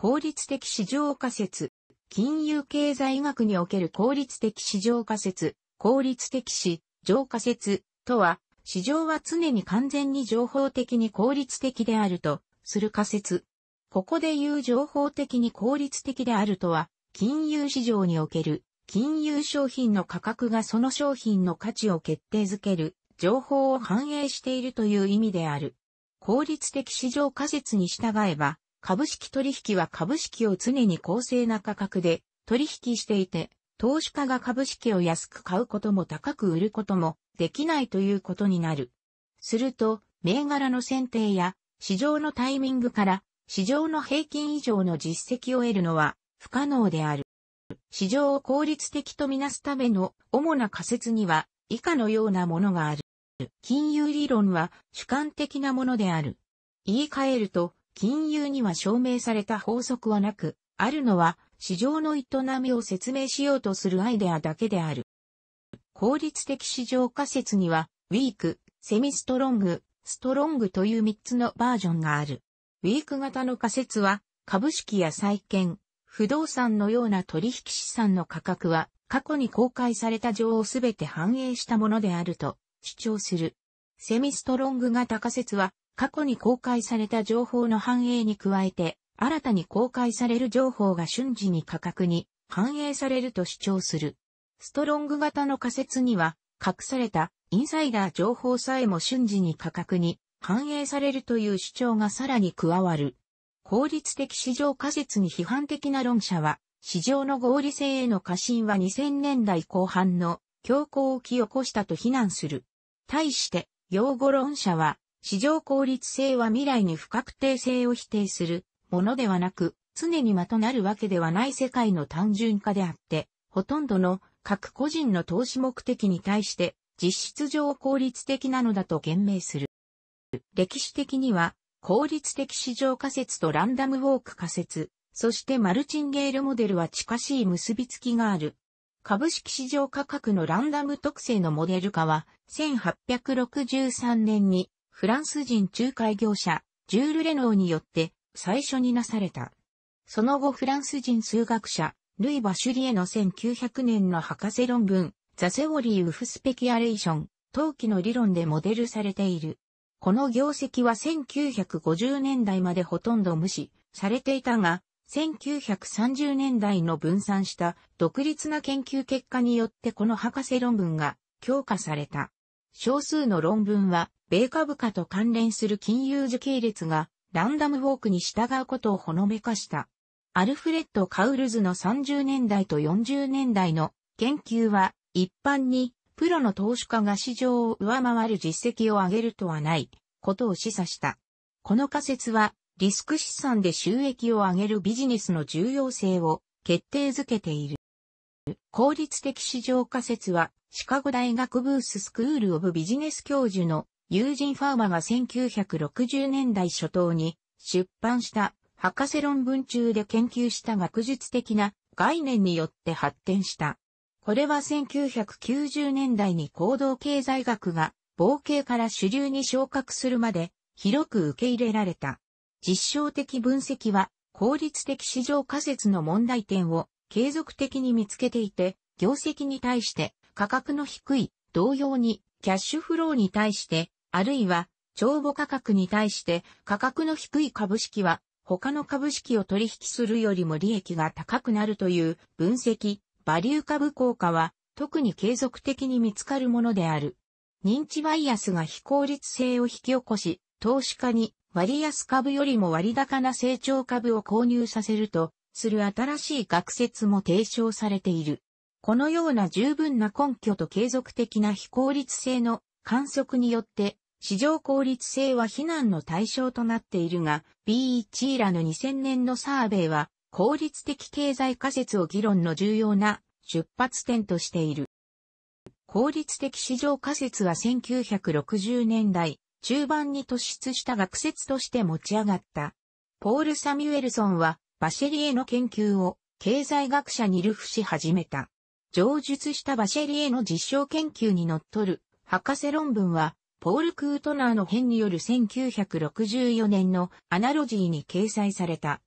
効率的市場仮説、金融経済学における効率的市場仮説、効率的市場仮説とは、市場は常に完全に情報的に効率的であるとする仮説。ここで言う情報的に効率的であるとは、金融市場における金融商品の価格がその商品の価値を決定づける情報を反映しているという意味である。効率的市場仮説に従えば、株式取引は株式を常に公正な価格で取引していて、投資家が株式を安く買うことも高く売ることもできないということになる。すると、銘柄の選定や市場のタイミングから市場の平均以上の実績を得るのは不可能である。市場を効率的とみなすための主な仮説には以下のようなものがある。金融理論は主観的なものである。言い換えると、金融には証明された法則はなく、あるのは市場の営みを説明しようとするアイデアだけである。効率的市場仮説には、ウィーク、セミストロング、ストロングという3つのバージョンがある。ウィーク型の仮説は、株式や債券、不動産のような取引資産の価格は、過去に公開された情をすべて反映したものであると主張する。セミストロング型仮説は、過去に公開された情報の反映に加えて、新たに公開される情報が瞬時に価格に反映されると主張する。ストロング型の仮説には、隠されたインサイダー情報さえも瞬時に価格に反映されるという主張がさらに加わる。効率的市場仮説に批判的な論者は、市場の合理性への過信は2000年代後半の強行を起こしたと非難する。対して、用語論者は、市場効率性は未来に不確定性を否定するものではなく、常にまとなるわけではない世界の単純化であって、ほとんどの各個人の投資目的に対して実質上効率的なのだと言明する。歴史的には効率的市場仮説とランダムウォーク仮説、そしてマルチンゲールモデルは近しい結びつきがある。株式市場価格のランダム特性のモデル化は1863年にフランス人仲介業者、ジュール・レノーによって最初になされた。その後フランス人数学者、ルイ・バシュリエの1900年の博士論文、ザ・セオリー・ウフスペキアレーション、陶器の理論でモデルされている。この業績は1950年代までほとんど無視されていたが、1930年代の分散した独立な研究結果によってこの博士論文が強化された。少数の論文は、米株価と関連する金融時系列がランダムウォークに従うことをほのめかした。アルフレッド・カウルズの30年代と40年代の研究は一般にプロの投資家が市場を上回る実績を上げるとはないことを示唆した。この仮説はリスク資産で収益を上げるビジネスの重要性を決定づけている。効率的市場仮説はシカゴ大学ブーススクールオブビジネス教授の友人ファーマが1960年代初頭に出版した博士論文中で研究した学術的な概念によって発展した。これは1990年代に行動経済学が冒険から主流に昇格するまで広く受け入れられた。実証的分析は効率的市場仮説の問題点を継続的に見つけていて、業績に対して価格の低い、同様にキャッシュフローに対して、あるいは帳簿価格に対して価格の低い株式は他の株式を取引するよりも利益が高くなるという分析、バリュー株効果は特に継続的に見つかるものである。認知バイアスが非効率性を引き起こし、投資家に割安株よりも割高な成長株を購入させるとする新しい学説も提唱されている。このような十分な根拠と継続的な非効率性の観測によって、市場効率性は非難の対象となっているが、B1 らの2000年のサーベイは、効率的経済仮説を議論の重要な出発点としている。効率的市場仮説は1960年代中盤に突出した学説として持ち上がった。ポール・サミュエルソンはバシェリエの研究を経済学者に流布し始めた。上述したバシェリエの実証研究にのっとる博士論文は、ポール・クートナーの編による1964年のアナロジーに掲載された。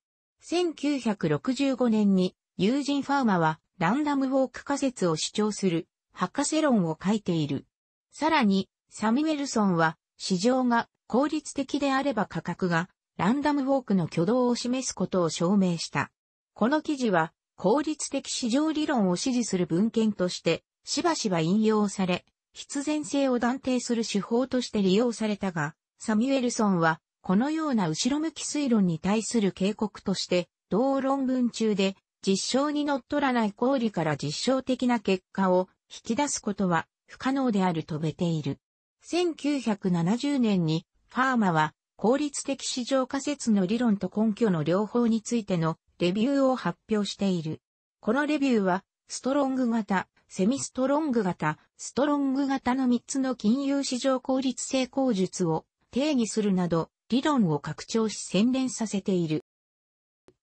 1965年に友人ファーマはランダムウォーク仮説を主張する博士論を書いている。さらに、サミュエルソンは市場が効率的であれば価格がランダムウォークの挙動を示すことを証明した。この記事は効率的市場理論を支持する文献として、しばしば引用され、必然性を断定する手法として利用されたが、サミュエルソンは、このような後ろ向き推論に対する警告として、同論文中で、実証に則っらない行為から実証的な結果を引き出すことは不可能であると述べている。1970年に、ファーマは、効率的市場仮説の理論と根拠の両方についてのレビューを発表している。このレビューは、ストロング型、セミストロング型、ストロング型の3つの金融市場効率成功術を定義するなど、理論を拡張し洗練させている。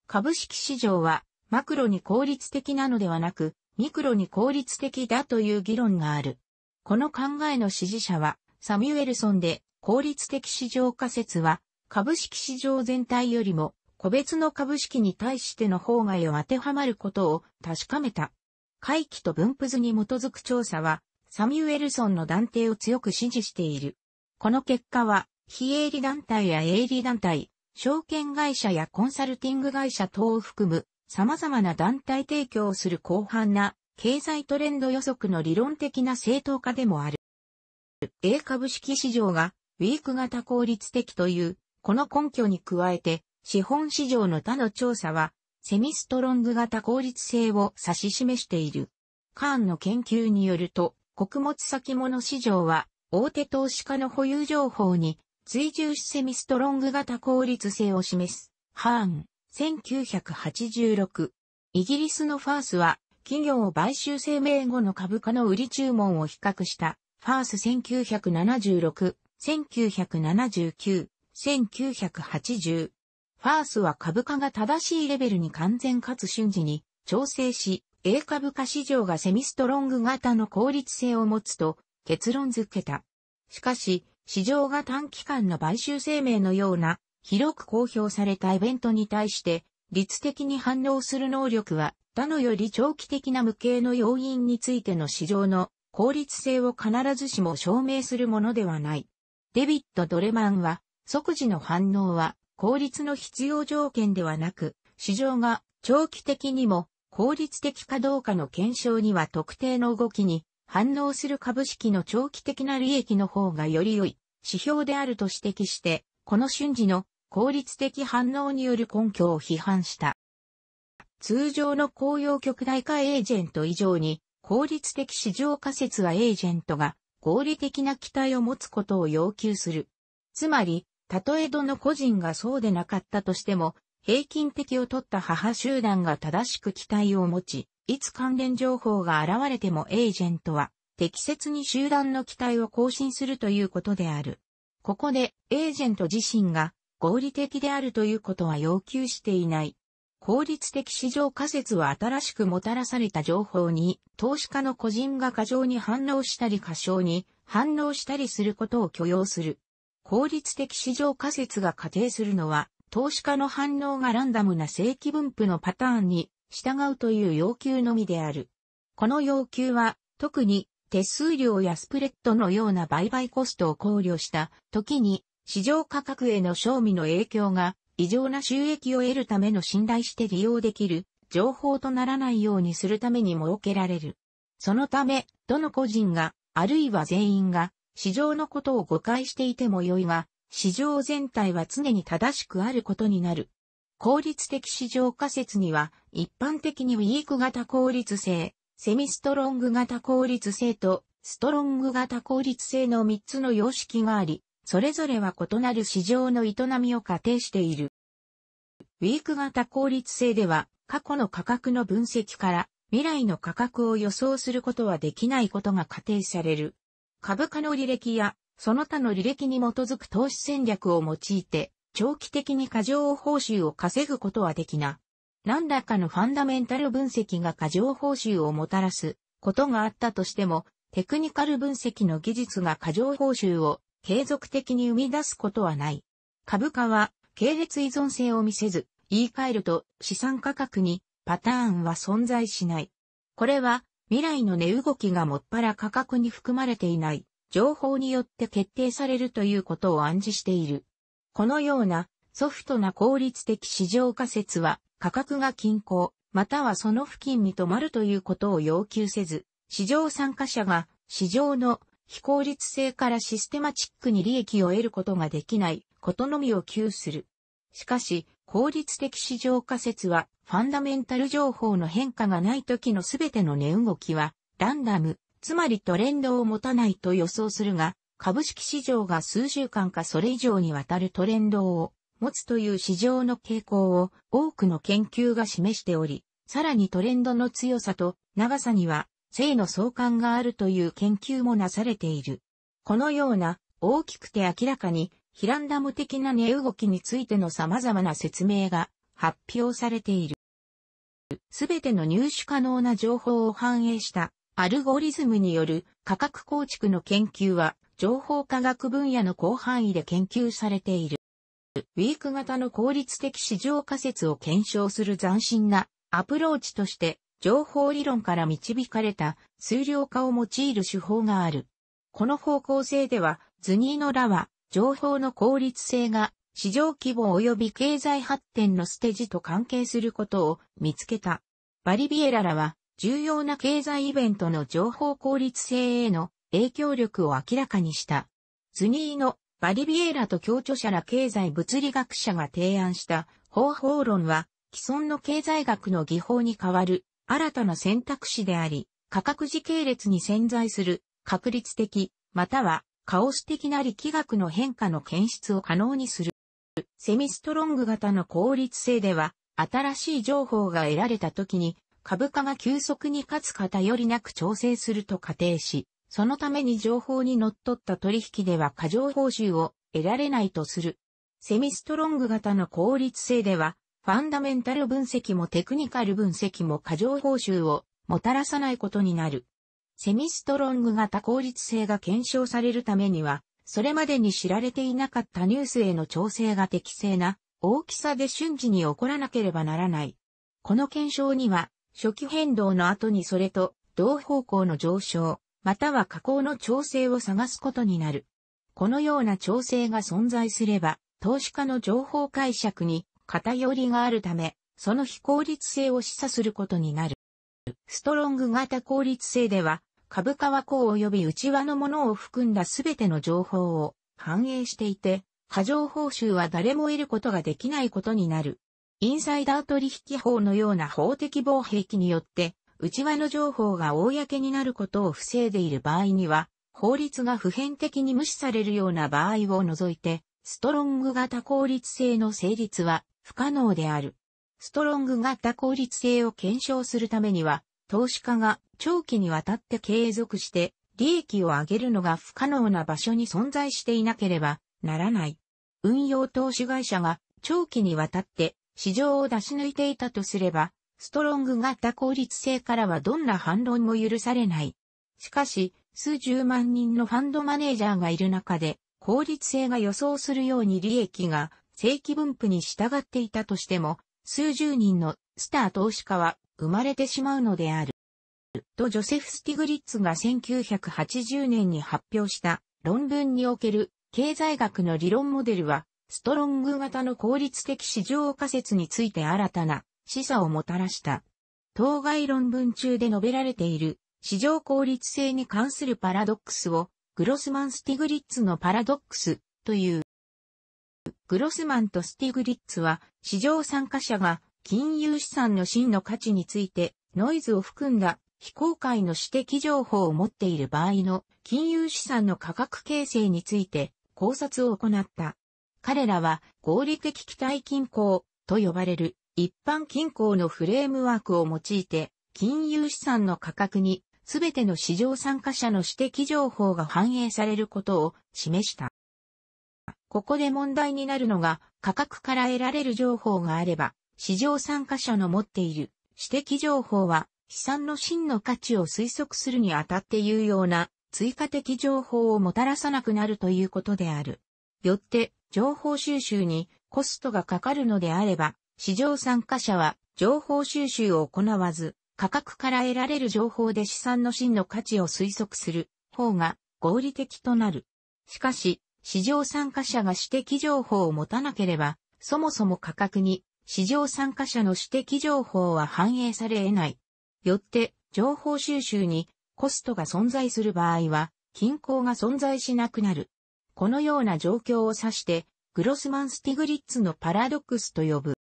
株式市場は、マクロに効率的なのではなく、ミクロに効率的だという議論がある。この考えの支持者は、サミュエルソンで、効率的市場仮説は、株式市場全体よりも個別の株式に対しての法外を当てはまることを確かめた。回帰と分布図に基づく調査は、サミュエルソンの断定を強く支持している。この結果は、非営利団体や営利団体、証券会社やコンサルティング会社等を含む様々な団体提供をする広範な経済トレンド予測の理論的な正当化でもある。A 株式市場がウィーク型効率的という、この根拠に加えて、資本市場の他の調査は、セミストロング型効率性を指し示している。カーンの研究によると、穀物先物市場は、大手投資家の保有情報に、追従しセミストロング型効率性を示す。ハーン、1986。イギリスのファースは、企業買収声明後の株価の売り注文を比較した、ファース1976、1979、1980、ファースは株価が正しいレベルに完全かつ瞬時に調整し、A 株価市場がセミストロング型の効率性を持つと結論づけた。しかし、市場が短期間の買収声明のような広く公表されたイベントに対して率的に反応する能力は他のより長期的な無形の要因についての市場の効率性を必ずしも証明するものではない。デビッド・ドレマンは即時の反応は効率の必要条件ではなく、市場が長期的にも効率的かどうかの検証には特定の動きに反応する株式の長期的な利益の方がより良い指標であると指摘して、この瞬時の効率的反応による根拠を批判した。通常の公用局大化エージェント以上に、効率的市場仮説はエージェントが合理的な期待を持つことを要求する。つまり、たとえどの個人がそうでなかったとしても、平均的を取った母集団が正しく期待を持ち、いつ関連情報が現れてもエージェントは、適切に集団の期待を更新するということである。ここで、エージェント自身が合理的であるということは要求していない。効率的市場仮説は新しくもたらされた情報に、投資家の個人が過剰に反応したり過小に反応したりすることを許容する。効率的市場仮説が仮定するのは、投資家の反応がランダムな正規分布のパターンに従うという要求のみである。この要求は、特に手数料やスプレッドのような売買コストを考慮した時に市場価格への賞味の影響が異常な収益を得るための信頼して利用できる情報とならないようにするために設けられる。そのため、どの個人が、あるいは全員が市場のことを誤解していても良いが、市場全体は常に正しくあることになる。効率的市場仮説には、一般的にウィーク型効率性、セミストロング型効率性と、ストロング型効率性の3つの様式があり、それぞれは異なる市場の営みを仮定している。ウィーク型効率性では、過去の価格の分析から、未来の価格を予想することはできないことが仮定される。株価の履歴や、その他の履歴に基づく投資戦略を用いて、長期的に過剰報酬を稼ぐことはできな。何らかのファンダメンタル分析が過剰報酬をもたらすことがあったとしても、テクニカル分析の技術が過剰報酬を継続的に生み出すことはない。株価は系列依存性を見せず、言い換えると資産価格にパターンは存在しない。これは未来の値動きがもっぱら価格に含まれていない情報によって決定されるということを暗示している。このようなソフトな効率的市場仮説は価格が均衡またはその付近に止まるということを要求せず、市場参加者が市場の非効率性からシステマチックに利益を得ることができないことのみを求する。しかし、効率的市場仮説は、ファンダメンタル情報の変化がない時のすべての値動きは、ランダム、つまりトレンドを持たないと予想するが、株式市場が数週間かそれ以上にわたるトレンドを持つという市場の傾向を多くの研究が示しており、さらにトレンドの強さと長さには性の相関があるという研究もなされている。このような大きくて明らかにヒランダム的な値動きについての様々な説明が発表されている。すべての入手可能な情報を反映したアルゴリズムによる価格構築の研究は情報科学分野の広範囲で研究されている。ウィーク型の効率的市場仮説を検証する斬新なアプローチとして情報理論から導かれた数量化を用いる手法がある。この方向性ではズニーノらは情報の効率性が市場規模及び経済発展のステージと関係することを見つけた。バリビエラらは重要な経済イベントの情報効率性への影響力を明らかにした。ズニーのバリビエラと協著者ら経済物理学者が提案した方法論は既存の経済学の技法に代わる新たな選択肢であり、価格時系列に潜在する確率的またはカオス的な力学の変化の検出を可能にする。セミストロング型の効率性では、新しい情報が得られた時に、株価が急速にかつ偏りなく調整すると仮定し、そのために情報に則っった取引では過剰報酬を得られないとする。セミストロング型の効率性では、ファンダメンタル分析もテクニカル分析も過剰報酬をもたらさないことになる。セミストロング型効率性が検証されるためには、それまでに知られていなかったニュースへの調整が適正な大きさで瞬時に起こらなければならない。この検証には、初期変動の後にそれと同方向の上昇、または下降の調整を探すことになる。このような調整が存在すれば、投資家の情報解釈に偏りがあるため、その非効率性を示唆することになる。ストロング型効率性では、株価は及び内輪のものを含んだすべての情報を反映していて、過剰報酬は誰も得ることができないことになる。インサイダー取引法のような法的防壁によって、内輪の情報が公になることを防いでいる場合には、法律が普遍的に無視されるような場合を除いて、ストロング型効率性の成立は不可能である。ストロング型効率性を検証するためには、投資家が長期にわたって継続して利益を上げるのが不可能な場所に存在していなければならない。運用投資会社が長期にわたって市場を出し抜いていたとすれば、ストロング型効率性からはどんな反論も許されない。しかし、数十万人のファンドマネージャーがいる中で、効率性が予想するように利益が正規分布に従っていたとしても、数十人のスター投資家は生まれてしまうのである。とジョセフ・スティグリッツが1980年に発表した論文における経済学の理論モデルは、ストロング型の効率的市場仮説について新たな示唆をもたらした。当該論文中で述べられている市場効率性に関するパラドックスをグロスマン・スティグリッツのパラドックスという。グロスマンとスティグリッツは市場参加者が金融資産の真の価値について、ノイズを含んだ非公開の私的情報を持っている場合の金融資産の価格形成について考察を行った。彼らは合理的期待均衡と呼ばれる一般均衡のフレームワークを用いて金融資産の価格に全ての市場参加者の私的情報が反映されることを示した。ここで問題になるのが価格から得られる情報があれば市場参加者の持っている私的情報は資産の真の価値を推測するにあたって有用な追加的情報をもたらさなくなるということである。よって情報収集にコストがかかるのであれば、市場参加者は情報収集を行わず、価格から得られる情報で資産の真の価値を推測する方が合理的となる。しかし、市場参加者が私的情報を持たなければ、そもそも価格に市場参加者の私的情報は反映され得ない。よって、情報収集にコストが存在する場合は、均衡が存在しなくなる。このような状況を指して、グロスマン・スティグリッツのパラドックスと呼ぶ。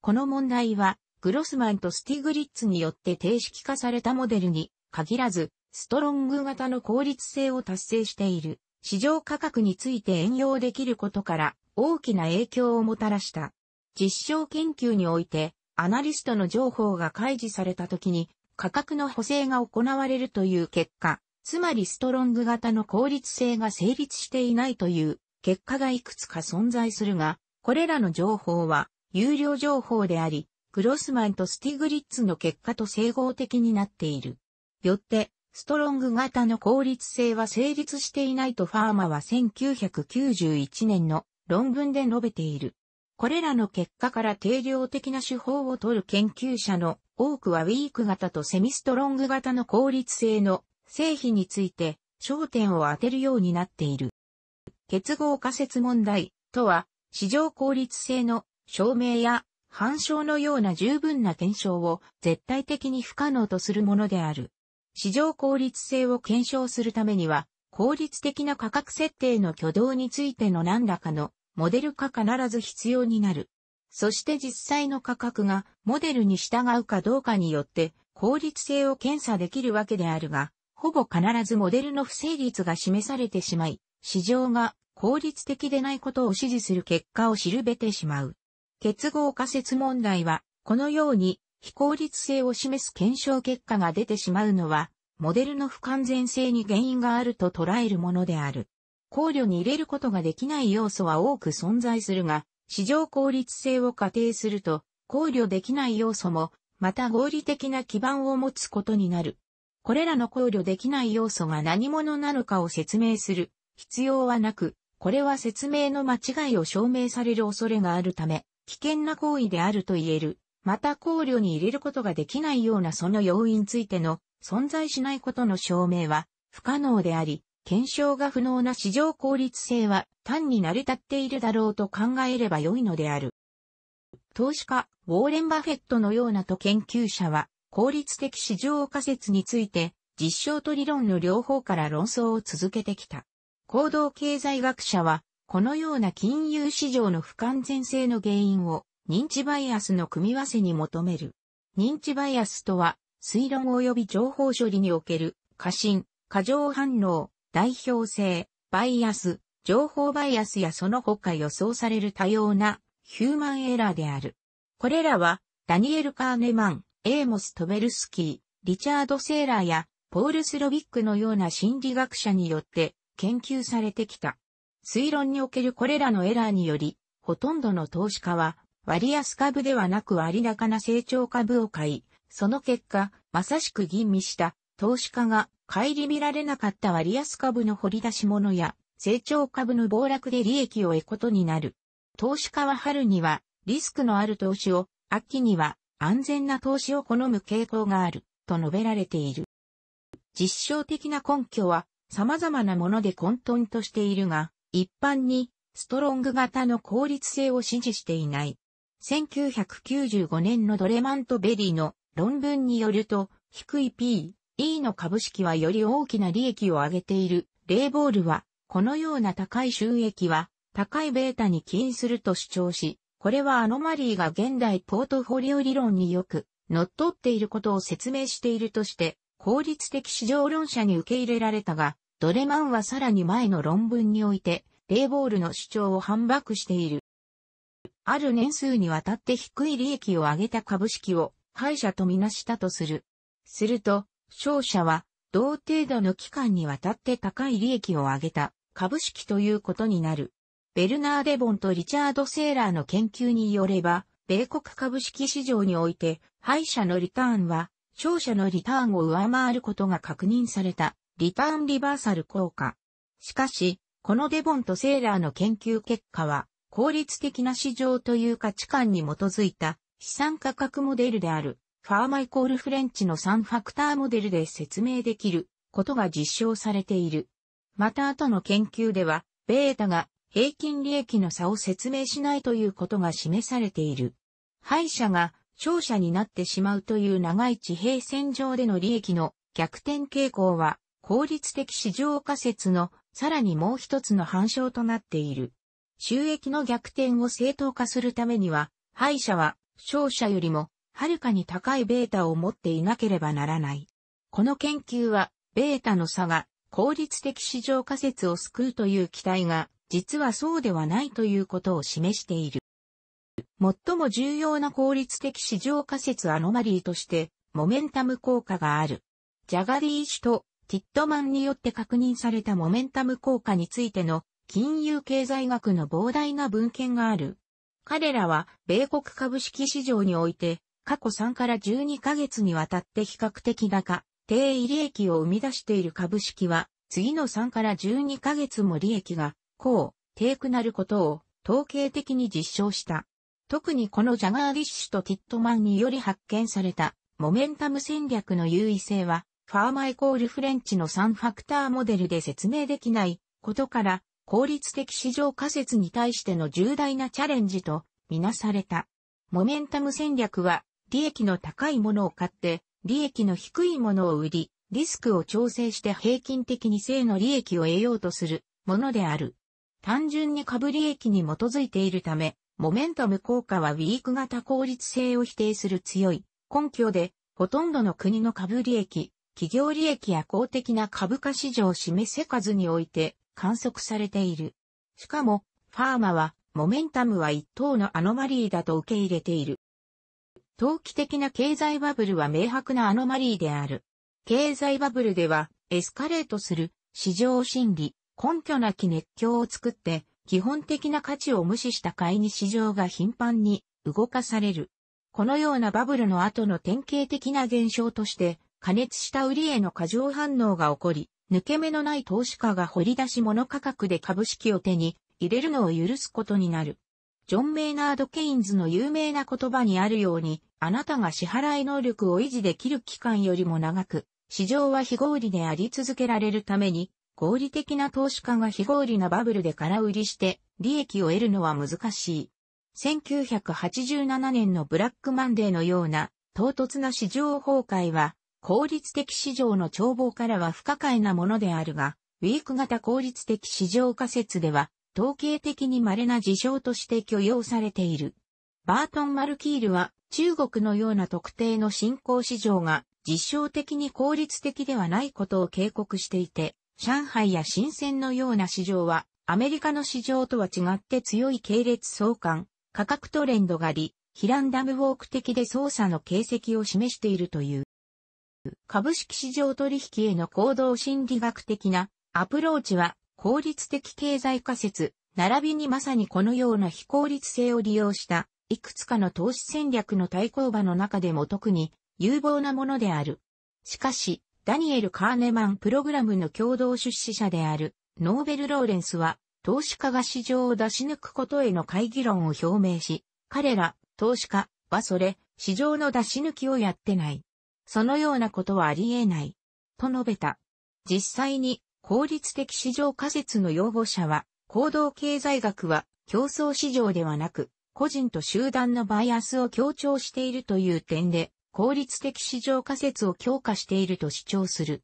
この問題は、グロスマンとスティグリッツによって定式化されたモデルに限らず、ストロング型の効率性を達成している市場価格について援用できることから大きな影響をもたらした。実証研究において、アナリストの情報が開示された時に、価格の補正が行われるという結果、つまりストロング型の効率性が成立していないという結果がいくつか存在するが、これらの情報は有料情報であり、グロスマンとスティグリッツの結果と整合的になっている。よって、ストロング型の効率性は成立していないとファーマは1991年の論文で述べている。これらの結果から定量的な手法を取る研究者の多くはウィーク型とセミストロング型の効率性の成否について焦点を当てるようになっている。結合仮説問題とは、市場効率性の証明や反証のような十分な検証を絶対的に不可能とするものである。市場効率性を検証するためには、効率的な価格設定の挙動についての何らかのモデル化必ず必要になる。そして実際の価格がモデルに従うかどうかによって効率性を検査できるわけであるが、ほぼ必ずモデルの不成立が示されてしまい、市場が効率的でないことを支持する結果を知るべてしまう。結合仮説問題は、このように非効率性を示す検証結果が出てしまうのは、モデルの不完全性に原因があると捉えるものである。考慮に入れることができない要素は多く存在するが、市場効率性を仮定すると、考慮できない要素も、また合理的な基盤を持つことになる。これらの考慮できない要素が何者なのかを説明する必要はなく、これは説明の間違いを証明される恐れがあるため、危険な行為であると言える。また考慮に入れることができないようなその要因についての存在しないことの証明は不可能であり、検証が不能な市場効率性は単に成り立っているだろうと考えれば良いのである。投資家、ウォーレン・バフェットのようなと研究者は、効率的市場仮説について、実証と理論の両方から論争を続けてきた。行動経済学者は、このような金融市場の不完全性の原因を認知バイアスの組み合わせに求める。認知バイアスとは、推論及び情報処理における過信、過剰反応、代表性、バイアス、情報バイアスやその他予想される多様なヒューマンエラーである。これらは、ダニエル・カーネマン、エーモス・トベルスキー、リチャード・セーラーや、ポール・スロビックのような心理学者によって研究されてきた。推論におけるこれらのエラーにより、ほとんどの投資家は、割安株ではなく割高な成長株を買い、その結果、まさしく吟味した投資家が帰り見られなかった割安株の掘り出し物や、成長株の暴落で利益を得ことになる。投資家は春には、リスクのある投資を、秋には、安全な投資を好む傾向がある、と述べられている。実証的な根拠は、様々なもので混沌としているが、一般に、ストロング型の効率性を支持していない。1995年のドレマント・ベリーの論文によると、低い P、E の株式はより大きな利益を上げている。レイボールは、このような高い収益は、高いベータに起因すると主張し、これはアノマリーが現代ポートフォリオ理論によく、乗っ取っていることを説明しているとして、効率的市場論者に受け入れられたが、ドレマンはさらに前の論文において、レイボールの主張を反駁している。ある年数にわたって低い利益を上げた株式を、敗者とみなしたとする。すると、商社は同程度の期間にわたって高い利益を上げた株式ということになる。ベルナーデボンとリチャード・セーラーの研究によれば、米国株式市場において、敗者のリターンは、勝者のリターンを上回ることが確認された、リターンリバーサル効果。しかし、このデボンとセーラーの研究結果は、効率的な市場という価値観に基づいた資産価格モデルである。ファーマイコールフレンチの3ファクターモデルで説明できることが実証されている。また後の研究では、ベータが平均利益の差を説明しないということが示されている。敗者が勝者になってしまうという長い地平線上での利益の逆転傾向は、効率的市場仮説のさらにもう一つの反証となっている。収益の逆転を正当化するためには、敗者は勝者よりもはるかに高いベータを持っていなければならない。この研究は、ベータの差が効率的市場仮説を救うという期待が、実はそうではないということを示している。最も重要な効率的市場仮説アノマリーとして、モメンタム効果がある。ジャガディー氏とティットマンによって確認されたモメンタム効果についての金融経済学の膨大な文献がある。彼らは米国株式市場において過去3から12ヶ月にわたって比較的高、低利益を生み出している株式は、次の3から12ヶ月も利益が、高、低くなることを、統計的に実証した。特にこのジャガーディッシュとティットマンにより発見された、モメンタム戦略の優位性は、ファーマイコールフレンチの3ファクターモデルで説明できないことから、効率的市場仮説に対しての重大なチャレンジとみなされた。モメンタム戦略は利益の高いものを買って、利益の低いものを売り、リスクを調整して平均的に正の利益を得ようとするものである。単純に株利益に基づいているため、モメンタム効果はウィーク型効率性を否定する強い根拠で、ほとんどの国の株利益、企業利益や公的な株価市場を示せ数において観測されている。しかも、ファーマは、モメンタムは一等のアノマリーだと受け入れている。投機的な経済バブルは明白なアノマリーである。経済バブルでは、エスカレートする、市場心理、根拠なき熱狂を作って、基本的な価値を無視した買いに市場が頻繁に動かされる。このようなバブルの後の典型的な現象として、加熱した売りへの過剰反応が起こり、抜け目のない投資家が掘り出し物価格で株式を手に入れるのを許すことになる。ジョン・メイナード・ケインズの有名な言葉にあるように、あなたが支払い能力を維持できる期間よりも長く、市場は非合理であり続けられるために、合理的な投資家が非合理なバブルで空売りして、利益を得るのは難しい。1987年のブラックマンデーのような、唐突な市場崩壊は、効率的市場の眺望からは不可解なものであるが、ウィーク型効率的市場仮説では、統計的に稀な事象として許容されている。バートン・マルキールは、中国のような特定の新興市場が実証的に効率的ではないことを警告していて、上海や深鮮のような市場は、アメリカの市場とは違って強い系列相関、価格トレンドがあり、ヒランダムウォーク的で操作の形跡を示しているという。株式市場取引への行動心理学的なアプローチは効率的経済仮説、並びにまさにこのような非効率性を利用した、いくつかの投資戦略の対抗馬の中でも特に有望なものである。しかし、ダニエル・カーネマンプログラムの共同出資者であるノーベル・ローレンスは、投資家が市場を出し抜くことへの会議論を表明し、彼ら、投資家はそれ、市場の出し抜きをやってない。そのようなことはあり得ない。と述べた。実際に効率的市場仮説の要望者は、行動経済学は競争市場ではなく、個人と集団のバイアスを強調しているという点で、効率的市場仮説を強化していると主張する。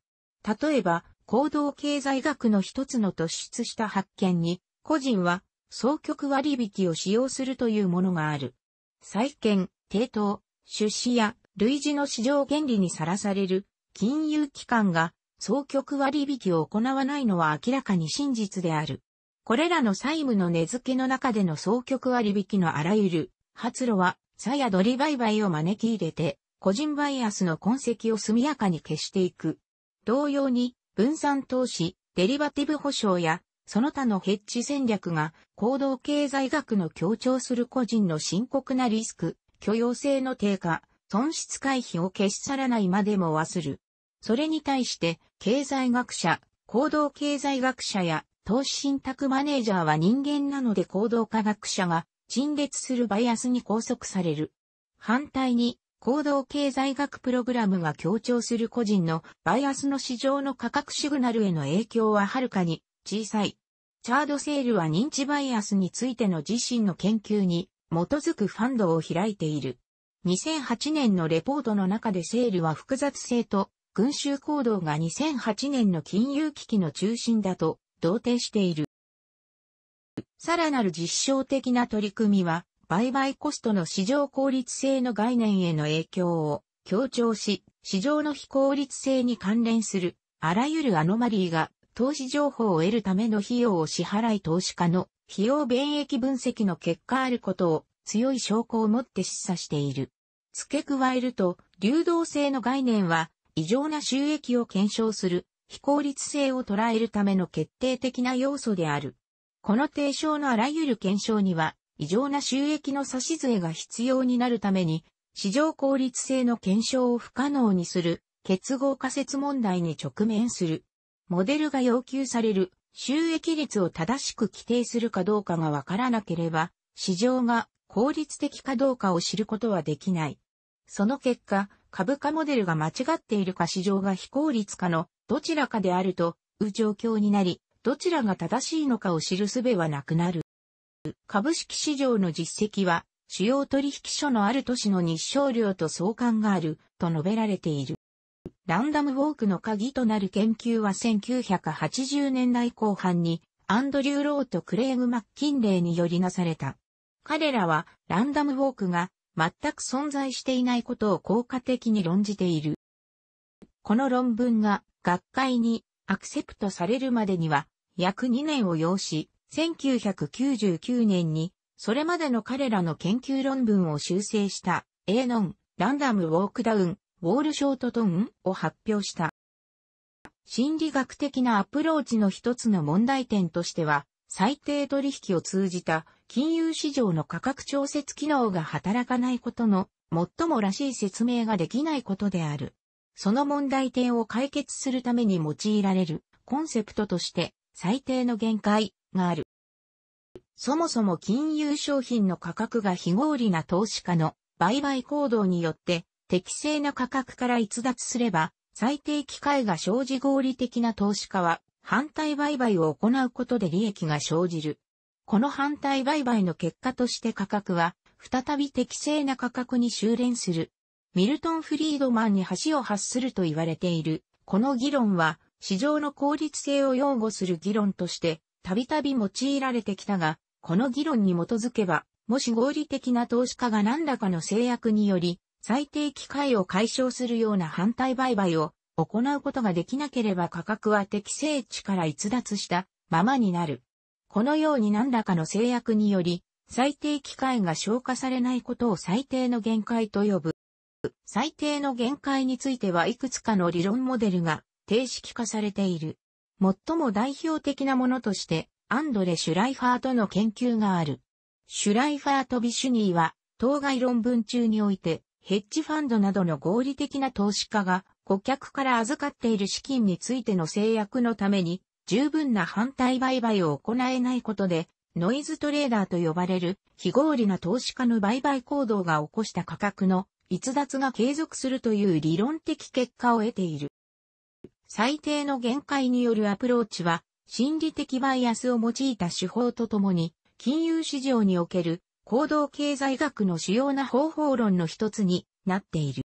例えば、行動経済学の一つの突出した発見に、個人は総局割引を使用するというものがある。債券、抵当、出資や類似の市場原理にさらされる金融機関が総局割引を行わないのは明らかに真実である。これらの債務の根付けの中での総局割引のあらゆる発露は、さやバり売買を招き入れて、個人バイアスの痕跡を速やかに消していく。同様に、分散投資、デリバティブ保証や、その他のヘッジ戦略が、行動経済学の強調する個人の深刻なリスク、許容性の低下、損失回避を消し去らないまでも忘る。それに対して、経済学者、行動経済学者や投資信託マネージャーは人間なので行動科学者が陳列するバイアスに拘束される。反対に、行動経済学プログラムが強調する個人のバイアスの市場の価格シグナルへの影響ははるかに小さい。チャードセールは認知バイアスについての自身の研究に基づくファンドを開いている。2008年のレポートの中でセールは複雑性と群衆行動が2008年の金融危機の中心だと同定している。さらなる実証的な取り組みは、売買コストの市場効率性の概念への影響を強調し、市場の非効率性に関連するあらゆるアノマリーが投資情報を得るための費用を支払い投資家の費用便益分析の結果あることを強い証拠をもって示唆している。付け加えると、流動性の概念は異常な収益を検証する非効率性を捉えるための決定的な要素である。この提唱のあらゆる検証には、異常な収益の差し税が必要になるために、市場効率性の検証を不可能にする結合仮説問題に直面する。モデルが要求される収益率を正しく規定するかどうかがわからなければ、市場が効率的かどうかを知ることはできない。その結果、株価モデルが間違っているか市場が非効率かのどちらかであるという状況になり、どちらが正しいのかを知る術はなくなる。株式市場の実績は主要取引所のある都市の日照量と相関があると述べられている。ランダムウォークの鍵となる研究は1980年代後半にアンドリュー・ローとクレーグ・マッキンレイによりなされた。彼らはランダムウォークが全く存在していないことを効果的に論じている。この論文が学会にアクセプトされるまでには約2年を要し、1999年にそれまでの彼らの研究論文を修正した A ノン、ランダムウォークダウン、ウォールショートトーンを発表した。心理学的なアプローチの一つの問題点としては、最低取引を通じた金融市場の価格調節機能が働かないことの最もらしい説明ができないことである。その問題点を解決するために用いられるコンセプトとして最低の限界がある。そもそも金融商品の価格が非合理な投資家の売買行動によって適正な価格から逸脱すれば最低機会が生じ合理的な投資家は反対売買を行うことで利益が生じるこの反対売買の結果として価格は、再び適正な価格に修練する。ミルトン・フリードマンに橋を発すると言われている。この議論は、市場の効率性を擁護する議論として、たびたび用いられてきたが、この議論に基づけば、もし合理的な投資家が何らかの制約により、最低機会を解消するような反対売買を行うことができなければ価格は適正値から逸脱したままになる。このように何らかの制約により、最低機械が消化されないことを最低の限界と呼ぶ。最低の限界についてはいくつかの理論モデルが定式化されている。最も代表的なものとして、アンドレ・シュライファーとの研究がある。シュライファーとビシュニーは、当該論文中において、ヘッジファンドなどの合理的な投資家が顧客から預かっている資金についての制約のために十分な反対売買を行えないことで、ノイズトレーダーと呼ばれる非合理な投資家の売買行動が起こした価格の逸脱が継続するという理論的結果を得ている。最低の限界によるアプローチは、心理的バイアスを用いた手法とともに、金融市場における行動経済学の主要な方法論の一つになっている。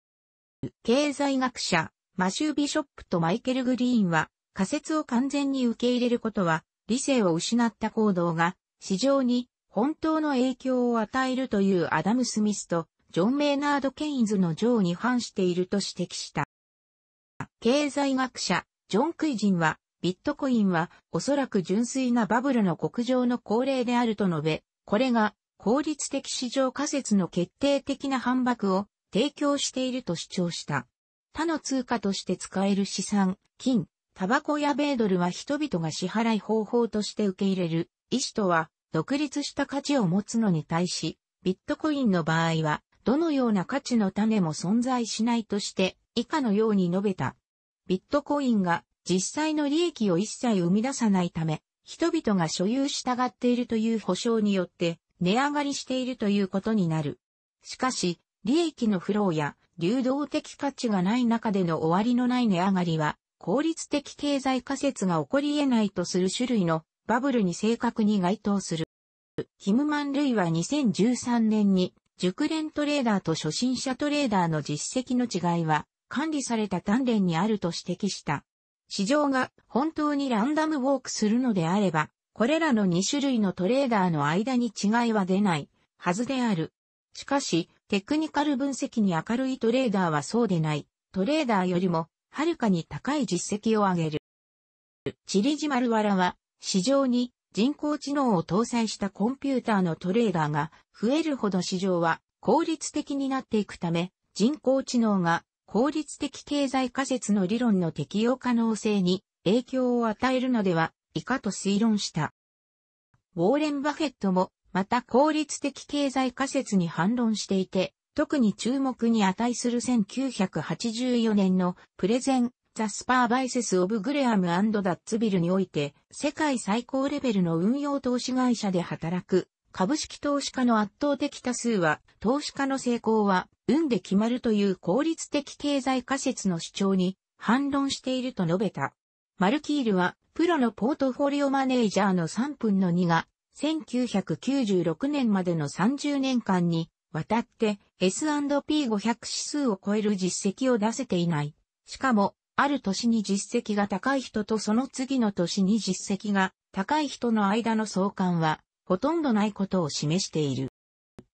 経済学者、マシュー・ビショップとマイケル・グリーンは、仮説を完全に受け入れることは、理性を失った行動が、市場に本当の影響を与えるというアダム・スミスと、ジョン・メイナード・ケインズの情に反していると指摘した。経済学者、ジョン・クイジンは、ビットコインはおそらく純粋なバブルの国情の恒例であると述べ、これが効率的市場仮説の決定的な反駁を提供していると主張した。他の通貨として使える資産、金、タバコや米ドルは人々が支払い方法として受け入れる、意師とは独立した価値を持つのに対し、ビットコインの場合は、どのような価値の種も存在しないとして、以下のように述べた。ビットコインが実際の利益を一切生み出さないため、人々が所有したがっているという保証によって、値上がりしているということになる。しかし、利益のフローや流動的価値がない中での終わりのない値上がりは、効率的経済仮説が起こり得ないとする種類のバブルに正確に該当する。ヒムマン・ルイは2013年に熟練トレーダーと初心者トレーダーの実績の違いは管理された鍛錬にあると指摘した。市場が本当にランダムウォークするのであれば、これらの2種類のトレーダーの間に違いは出ないはずである。しかし、テクニカル分析に明るいトレーダーはそうでない。トレーダーよりもはるかに高い実績を上げる。チリジマルワラは、市場に人工知能を搭載したコンピューターのトレーダーが増えるほど市場は効率的になっていくため、人工知能が効率的経済仮説の理論の適用可能性に影響を与えるのでは、以下と推論した。ウォーレン・バフェットも、また効率的経済仮説に反論していて、特に注目に値する1984年のプレゼン、ザ・スパー・バイセス・オブ・グレアム・ダッツビルにおいて、世界最高レベルの運用投資会社で働く、株式投資家の圧倒的多数は、投資家の成功は、運で決まるという効率的経済仮説の主張に反論していると述べた。マルキールは、プロのポートフォリオマネージャーの3分の2が、1996年までの30年間に、わたって、S&P500 指数を超える実績を出せていない。しかも、ある年に実績が高い人とその次の年に実績が高い人の間の相関はほとんどないことを示している。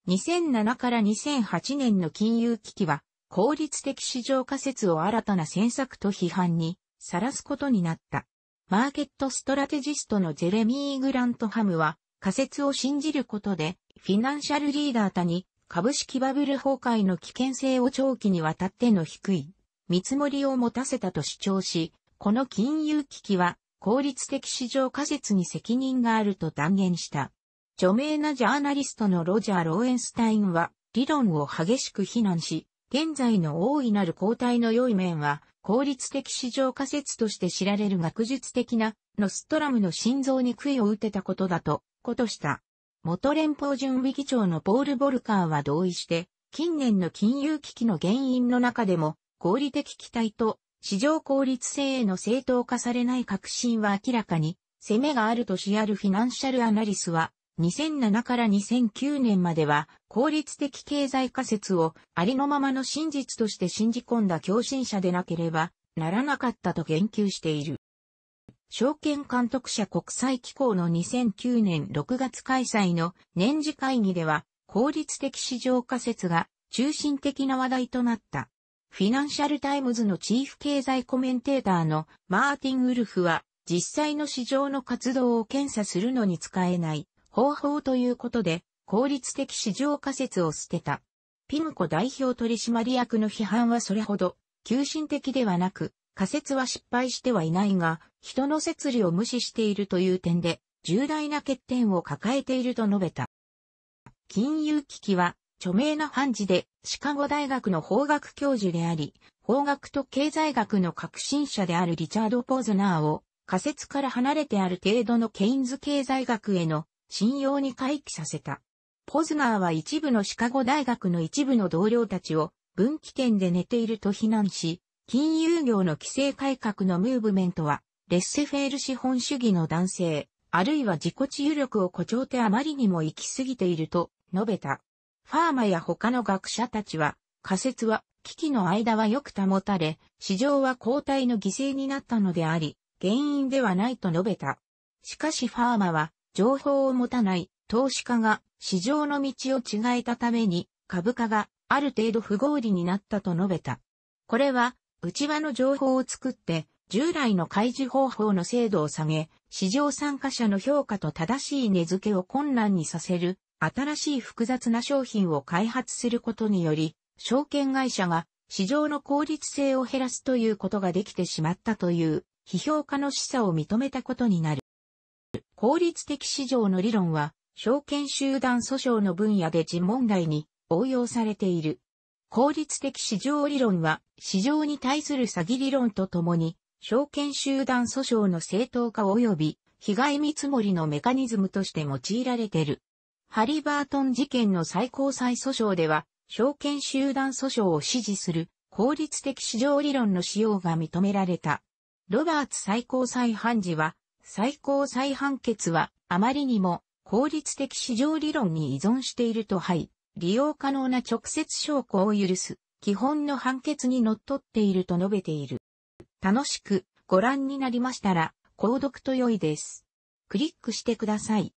2007から2008年の金融危機は効率的市場仮説を新たな政策と批判にさらすことになった。マーケットストラテジストのジェレミー・グラントハムは仮説を信じることでフィナンシャルリーダー他に株式バブル崩壊の危険性を長期にわたっての低い見積もりを持たせたと主張し、この金融危機は効率的市場仮説に責任があると断言した。著名なジャーナリストのロジャー・ローエンスタインは理論を激しく非難し、現在の大いなる交代の良い面は効率的市場仮説として知られる学術的なノストラムの心臓に杭を打てたことだと、ことした。元連邦準備議長のポール・ボルカーは同意して、近年の金融危機の原因の中でも、合理的期待と市場効率性への正当化されない確信は明らかに、攻めがあるとしあるフィナンシャルアナリスは、2007から2009年までは、効率的経済仮説をありのままの真実として信じ込んだ共振者でなければならなかったと言及している。証券監督者国際機構の2009年6月開催の年次会議では、効率的市場仮説が中心的な話題となった。フィナンシャルタイムズのチーフ経済コメンテーターのマーティン・ウルフは、実際の市場の活動を検査するのに使えない方法ということで、効率的市場仮説を捨てた。ピムコ代表取締役の批判はそれほど、急進的ではなく、仮説は失敗してはいないが、人の摂理を無視しているという点で、重大な欠点を抱えていると述べた。金融危機は、著名な判事で、シカゴ大学の法学教授であり、法学と経済学の革新者であるリチャード・ポーズナーを、仮説から離れてある程度のケインズ経済学への信用に回帰させた。ポズナーは一部のシカゴ大学の一部の同僚たちを分岐点で寝ていると非難し、金融業の規制改革のムーブメントは、レッセフェール資本主義の男性、あるいは自己治癒力を誇張てあまりにも行き過ぎていると述べた。ファーマや他の学者たちは、仮説は、危機の間はよく保たれ、市場は後退の犠牲になったのであり、原因ではないと述べた。しかしファーマは、情報を持たない投資家が市場の道を違えたために、株価がある程度不合理になったと述べた。これは内輪の情報を作って、従来の開示方法の精度を下げ、市場参加者の評価と正しい値付けを困難にさせる、新しい複雑な商品を開発することにより、証券会社が市場の効率性を減らすということができてしまったという、批評家の示唆を認めたことになる。効率的市場の理論は、証券集団訴訟の分野で自問題に応用されている。効率的市場理論は、市場に対する詐欺理論とともに、証券集団訴訟の正当化及び、被害見積もりのメカニズムとして用いられている。ハリバートン事件の最高裁訴訟では、証券集団訴訟を支持する効率的市場理論の使用が認められた。ロバーツ最高裁判事は、最高裁判決はあまりにも効率的市場理論に依存していると敗、利用可能な直接証拠を許す、基本の判決に則っていると述べている。楽しくご覧になりましたら、購読と良いです。クリックしてください。